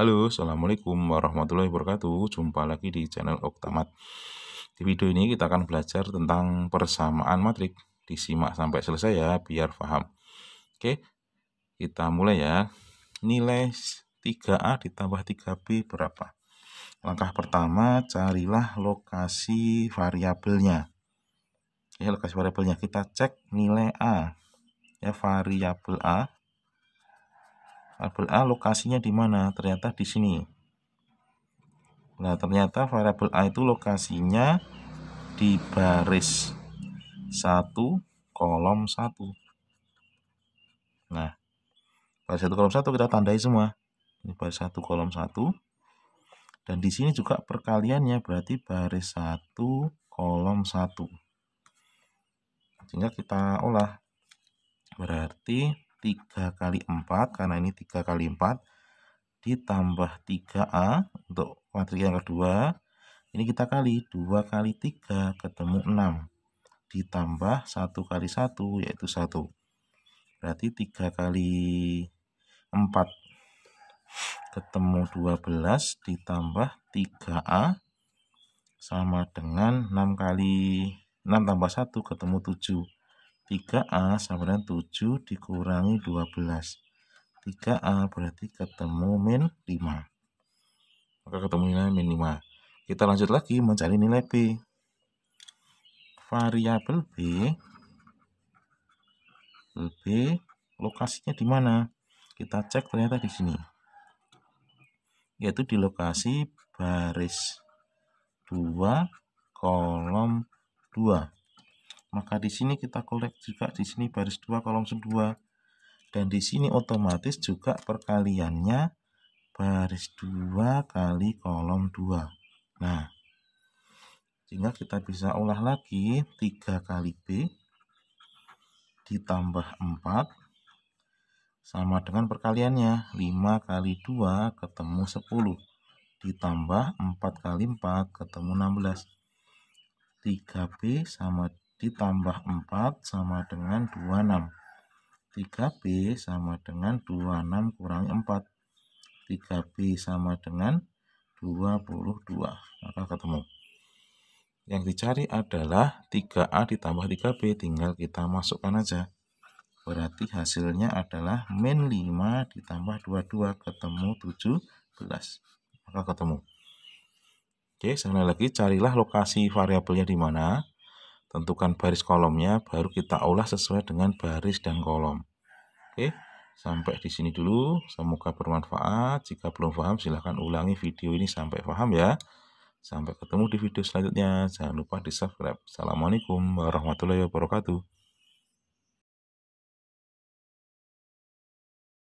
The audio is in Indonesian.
Halo, Assalamualaikum warahmatullahi wabarakatuh. Jumpa lagi di channel Oktamat. Di video ini kita akan belajar tentang persamaan matrik. Disimak sampai selesai ya, biar paham. Oke, kita mulai ya. Nilai 3A ditambah 3B berapa? Langkah pertama, carilah lokasi variabelnya. Ya, lokasi variabelnya kita cek nilai A. Ya, variabel A Variabel A ah, lokasinya di mana? Ternyata di sini. Nah, ternyata variabel A itu lokasinya di baris 1 kolom 1. Nah, baris 1 kolom 1 kita tandai semua. Ini baris 1 kolom 1. Dan di sini juga perkaliannya berarti baris 1 kolom 1. Sehingga kita olah. Berarti 3 kali 4 karena ini 3 kali 4 ditambah 3A untuk materi yang kedua ini kita kali 2 kali 3 ketemu 6 ditambah 1 kali 1 yaitu 1 berarti 3 kali 4 ketemu 12 ditambah 3A sama dengan 6 kali 6 tambah 1 ketemu 7 3A sama dengan 7 dikurangi 12. 3A berarti ketemu min 5. Maka ketemu nilai min 5. Kita lanjut lagi mencari nilai B. Variabel B. B lokasinya di mana? Kita cek ternyata di sini. Yaitu di lokasi baris 2 kolom 2 maka di sini kita kolek juga di sini baris 2 kolom 2 dan di sini otomatis juga perkaliannya baris 2 kali kolom 2 nah sehingga kita bisa olah lagi 3 kali B ditambah 4 sama dengan perkaliannya 5 kali 2 ketemu 10 ditambah 4 kali 4 ketemu 16 3B sama ditambah 4 sama dengan 26. 3B sama dengan 26 kurang 4. 3B sama dengan 22. Maka ketemu. Yang dicari adalah 3A ditambah 3B. Tinggal kita masukkan aja. Berarti hasilnya adalah min 5 ditambah 22 ketemu 17. Maka ketemu. Oke, sekali lagi carilah lokasi variabelnya di mana tentukan baris kolomnya baru kita olah sesuai dengan baris dan kolom oke sampai di sini dulu semoga bermanfaat jika belum paham silahkan ulangi video ini sampai paham ya sampai ketemu di video selanjutnya jangan lupa di subscribe assalamualaikum warahmatullahi wabarakatuh